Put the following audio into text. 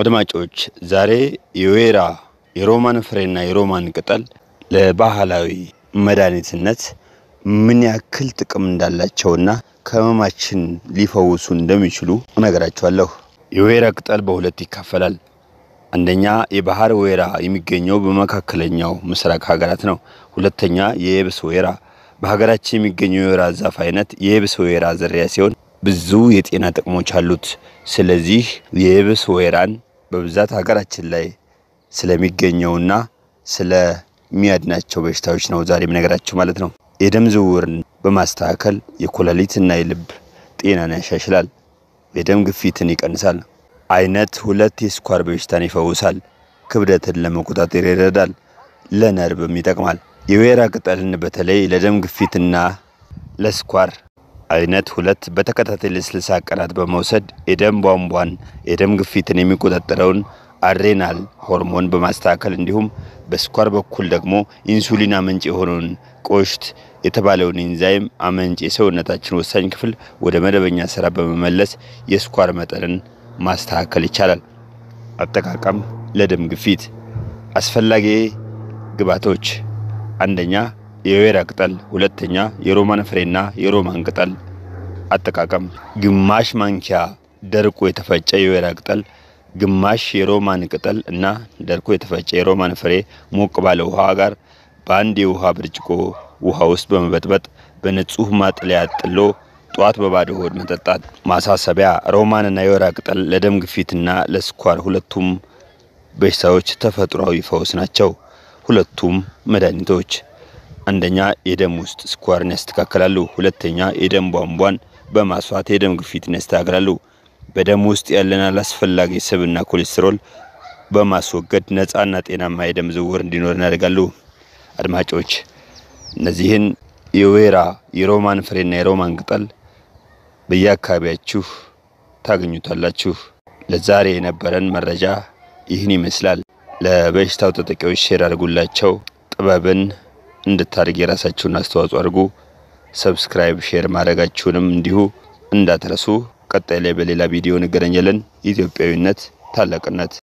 አድማጮች ዛሬ የወይራ የሮማን ፍሬና የሮማን ቅጠል ለባህላዊ መድኃኒትነት ምን ያክል ጥቅም እንዳላቸውና ከህመማችን ሊፈውሱ እንደሚችሉ እነግራቸዋለሁ። የወይራ ቅጠል በሁለት ይካፈላል። አንደኛ የባህር ወይራ የሚገኘው በመካከለኛው ምስራቅ ሀገራት ነው። ሁለተኛ የየብስ ወይራ በሀገራችን የሚገኘው የወይራ ዛፍ አይነት የየብስ ወይራ ዝርያ ሲሆን ብዙ የጤና ጥቅሞች አሉት። ስለዚህ የየብስ ወይራን በብዛት ሀገራችን ላይ ስለሚገኘውና ስለሚያድናቸው በሽታዎች ነው ዛሬ የምነግራችሁ ማለት ነው። የደም ዝውውርን በማስተካከል የኩላሊትና የልብ ጤናን ያሻሽላል። የደም ግፊትን ይቀንሳል። አይነት ሁለት የስኳር በሽታን ይፈውሳል። ክብደትን ለመቆጣጠር ይረዳል። ለነርብም ይጠቅማል። የወይራ ቅጠልን በተለይ ለደም ግፊትና ለስኳር አይነት ሁለት በተከታታይ ለስልሳ ቀናት በመውሰድ የደም ቧንቧን የደም ግፊትን የሚቆጣጠረውን አድሬናል ሆርሞን በማስተካከል እንዲሁም በስኳር በኩል ደግሞ ኢንሱሊን አመንጭ የሆነውን ቆሽት የተባለውን ኢንዛይም አመንጭ የሰውነታችን ወሳኝ ክፍል ወደ መደበኛ ስራ በመመለስ የስኳር መጠንን ማስተካከል ይቻላል። አጠቃቀም ለደም ግፊት አስፈላጊ ግብዓቶች አንደኛ የወይራ ቅጠል፣ ሁለተኛ የሮማን ፍሬና የሮማን ቅጠል። አጠቃቀም ግማሽ ማንኪያ ደርቆ የተፈጨ የወይራ ቅጠል፣ ግማሽ የሮማን ቅጠል እና ደርቆ የተፈጨ የሮማን ፍሬ ሞቅ ባለ ውሃ ጋር በአንድ የውሃ ብርጭቆ ውሃ ውስጥ በመበጥበጥ በንጹህ ማጥለያ ጥሎ ጠዋት በባዶ ሆድ መጠጣት። ማሳሰቢያ፣ ሮማንና የወይራ ቅጠል ለደም ግፊትና ለስኳር ሁለቱም በሽታዎች ተፈጥሯዊ ፈውስ ናቸው። ሁለቱም መድኃኒቶች አንደኛ የደም ውስጥ ስኳርን ያስተካከላሉ ሁለተኛ የደም ቧንቧን በማስዋት የደም ግፊትን ያስተካክላሉ። በደም ውስጥ ያለን አላስፈላጊ ስብና ኮሌስትሮል በማስወገድ ነፃና ጤናማ የደም ዝውውር እንዲኖር ያደርጋሉ። አድማጮች እነዚህን የወይራ የሮማን ፍሬና የሮማን ቅጠል በየአካባቢያችሁ ታገኙታላችሁ። ለዛሬ የነበረን መረጃ ይህን ይመስላል። ለበሽታው ተጠቂዎች ሼር አድርጉላቸው። ጥበብን እንድታደርግ የራሳችሁን አስተዋጽኦ አድርጉ። ሰብስክራይብ፣ ሼር ማድረጋችሁንም እንዲሁ እንዳትረሱ። ቀጣይ ላይ በሌላ ቪዲዮ እንገናኛለን። ኢትዮጵያዊነት ታላቅነት